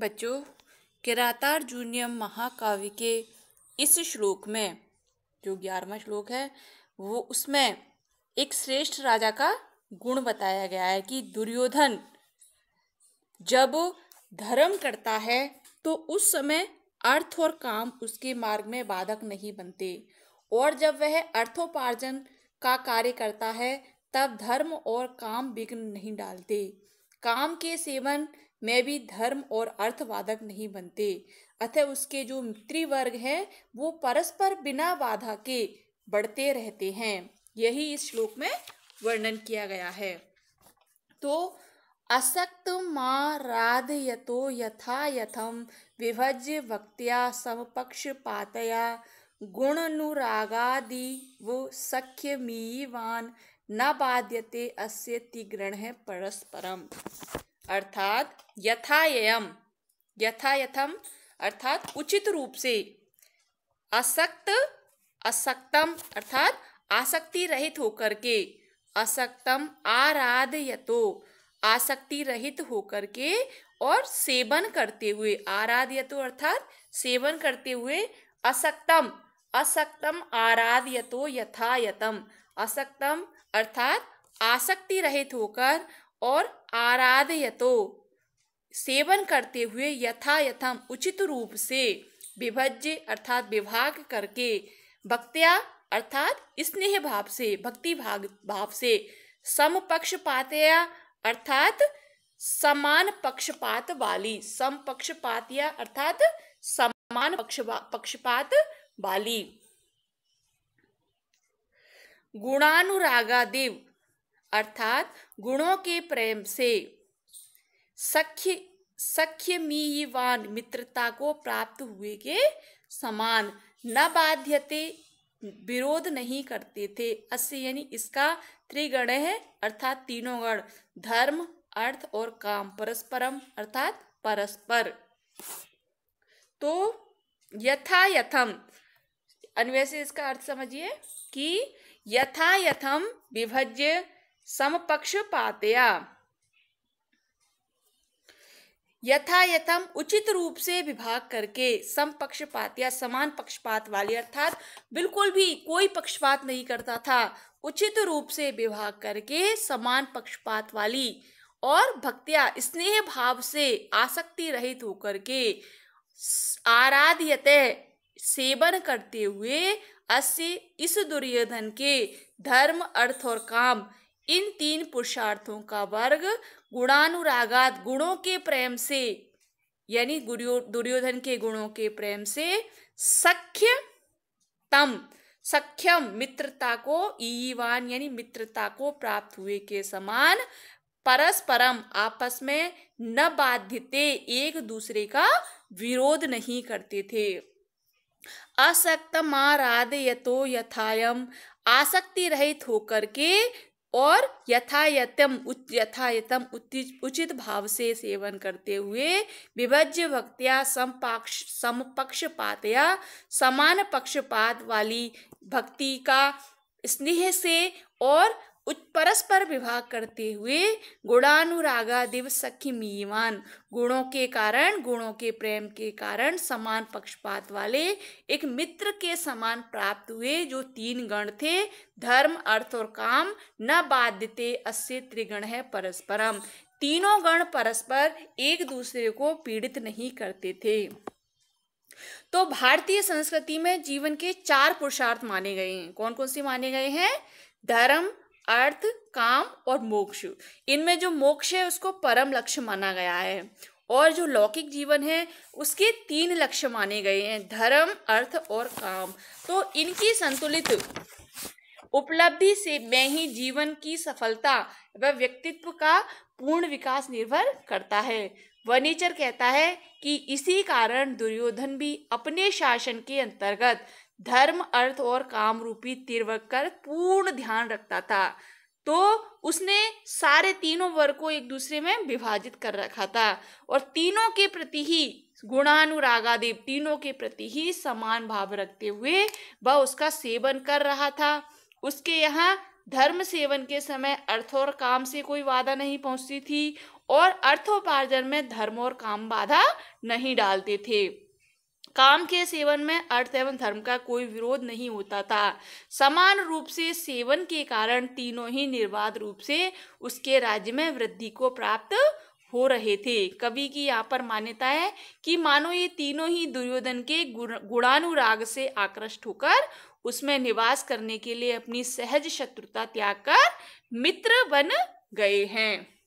बच्चों किरातार जूनियम महाकाव्य के इस श्लोक में जो ग्यारहवा श्लोक है वो उसमें एक श्रेष्ठ राजा का गुण बताया गया है कि दुर्योधन जब धर्म करता है तो उस समय अर्थ और काम उसके मार्ग में बाधक नहीं बनते और जब वह अर्थोपार्जन का कार्य करता है तब धर्म और काम विघ्न नहीं डालते काम के सेवन में भी धर्म और अर्थवादक नहीं बनते अतः उसके जो मित्रीवर्ग हैं वो परस्पर बिना बाधा के बढ़ते रहते हैं यही इस श्लोक में वर्णन किया गया है तो असक्त माँ राधयतो यथा यथम विभज्य भक्त्या समपक्ष पातया गुण अनुरागादि वो सख्य मीवान न बाध्यते अस्य तिग्रण है परस्परम अर्थात यथायम यथायथम अर्थात उचित रूप से असक्त असक्तम अर्थात आसक्ति रहित होकर के असक्तम आराधयतो आसक्ति रहित होकर के और सेवन करते हुए आराधयतो अर्थात सेवन करते हुए असक्तम असक्तम आराधयतो यथायतम असक्तम अर्थात आसक्ति रहित होकर और आराधयतो सेवन करते हुए यथा यथम उचित रूप से विभज्य अर्थात विभाग करके भक्त्या अर्थात स्नेह भाव से भक्ति भाग भाव से समपक्षपातया अर्थात समान पक्षपात वाली समपक्षपातया अर्थात समान पक्ष पक्षपात वाली गुणानुरागा देव अर्थात गुणों के प्रेम से सख्य सख्य मीयवान मित्रता को प्राप्त हुए के समान न बाध्यते विरोध नहीं करते थे अस्य यानी इसका त्रिगण है अर्थात तीनों गण धर्म अर्थ और काम परस्परम अर्थात परस्पर तो यथा यथम अन्वय से इसका अर्थ समझिए कि यथा यथम विभज्य समपक्ष पातया यथा यथम उचित रूप से विभाग करके समपक्षपात या समान पक्षपात वाली अर्थात बिल्कुल भी कोई पक्षपात नहीं करता था उचित रूप से विभाग करके समान पक्षपात वाली और भक्तिया स्नेह भाव से आसक्ति रहित होकर के आराध्यत सेवन करते हुए अस्य इस दुर्योधन के धर्म अर्थ और काम इन तीन पुरुषार्थों का वर्ग गुणानुरागात गुणों के प्रेम से यानी दुर्योधन के गुणों के प्रेम से सख्य तम सख्यम मित्रता को ईवान यानी मित्रता को प्राप्त हुए के समान परस्परम आपस में न बाध्यते एक दूसरे का विरोध नहीं करते थे असक्त यथो यथायम आसक्ति रहित होकर के और यथायतम यथायतम उचित भाव से सेवन करते हुए विभज्य भक्तिया समपक्ष समपक्षपात या समान पक्षपात वाली भक्ति का स्नेह से और परस्पर विवाह करते हुए गुणानुरागा दिव सखी मीवान गुणों के कारण गुणों के प्रेम के कारण समान पक्षपात वाले एक मित्र के समान प्राप्त हुए जो तीन गण थे धर्म अर्थ और काम न बाध्यते अस्य त्रिगण है परस्परम तीनों गण परस्पर एक दूसरे को पीड़ित नहीं करते थे तो भारतीय संस्कृति में जीवन के चार पुरुषार्थ माने गए हैं कौन कौन से माने गए हैं धर्म अर्थ काम और मोक्ष इनमें जो मोक्ष है उसको परम लक्ष्य माना गया है और जो लौकिक जीवन है उसके तीन लक्ष्य माने गए हैं धर्म अर्थ और काम तो इनकी संतुलित उपलब्धि से मैं ही जीवन की सफलता व व्यक्तित्व का पूर्ण विकास निर्भर करता है वनीचर कहता है कि इसी कारण दुर्योधन भी अपने शासन के अंतर्गत धर्म अर्थ और काम रूपी तीर्वक कर पूर्ण ध्यान रखता था तो उसने सारे तीनों वर्ग को एक दूसरे में विभाजित कर रखा था और तीनों के प्रति ही गुणानुरागादेव तीनों के प्रति ही समान भाव रखते हुए वह उसका सेवन कर रहा था उसके यहाँ धर्म सेवन के समय अर्थ और काम से कोई बाधा नहीं पहुँचती थी और अर्थोपार्जन में धर्म और काम बाधा नहीं डालते थे काम के सेवन में अर्थ एवं धर्म का कोई विरोध नहीं होता था समान रूप से सेवन के कारण तीनों ही निर्बाध रूप से उसके राज्य में वृद्धि को प्राप्त हो रहे थे कवि की यहाँ पर मान्यता है कि मानो ये तीनों ही दुर्योधन के गुणानुराग से आकृष्ट होकर उसमें निवास करने के लिए अपनी सहज शत्रुता त्याग कर मित्र बन गए हैं